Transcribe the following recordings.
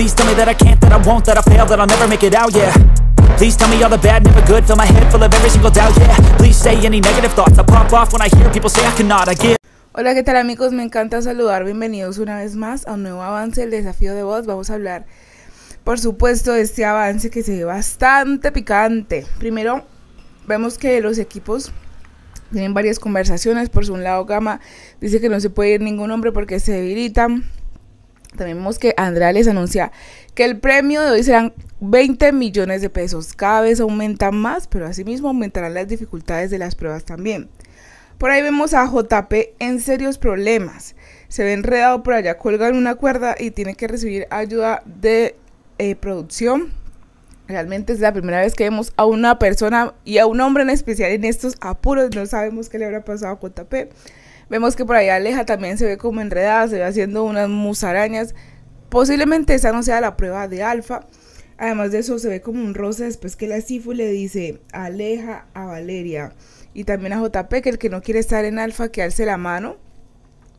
Please tell me that I can't, that I won't, that I fail, that I'll never make it out, yeah Please tell me all the bad, never good Fill my head full of every single doubt, yeah Please say any negative thoughts I pop off when I hear people say I cannot, I give Hola, ¿qué tal amigos? Me encanta saludar. Bienvenidos una vez más a un nuevo avance del desafío de voz. Vamos a hablar, por supuesto, de este avance que se ve bastante picante. Primero, vemos que los equipos tienen varias conversaciones. Por su lado, Gama dice que no se puede ir ningún hombre porque se debilitan. También vemos que Andrea les anuncia que el premio de hoy serán 20 millones de pesos. Cada vez aumentan más, pero asimismo aumentarán las dificultades de las pruebas también. Por ahí vemos a JP en serios problemas. Se ve enredado por allá, cuelga en una cuerda y tiene que recibir ayuda de eh, producción. Realmente es la primera vez que vemos a una persona y a un hombre en especial en estos apuros. No sabemos qué le habrá pasado a JP. Vemos que por ahí Aleja también se ve como enredada, se ve haciendo unas musarañas. Posiblemente esa no sea la prueba de alfa. Además de eso, se ve como un rosa después que la Sifu le dice Aleja a Valeria. Y también a JP, que el que no quiere estar en alfa, que alce la mano.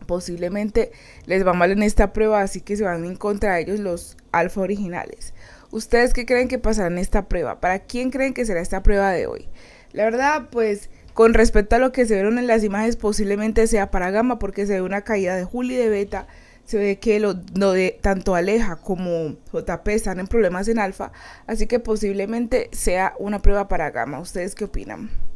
Posiblemente les va mal en esta prueba, así que se van en contra de ellos los alfa originales. ¿Ustedes qué creen que pasará en esta prueba? ¿Para quién creen que será esta prueba de hoy? La verdad, pues con respecto a lo que se vieron en las imágenes, posiblemente sea para gamma, porque se ve una caída de Juli de beta. Se ve que lo, de, tanto Aleja como JP están en problemas en alfa, así que posiblemente sea una prueba para gamma. ¿Ustedes qué opinan?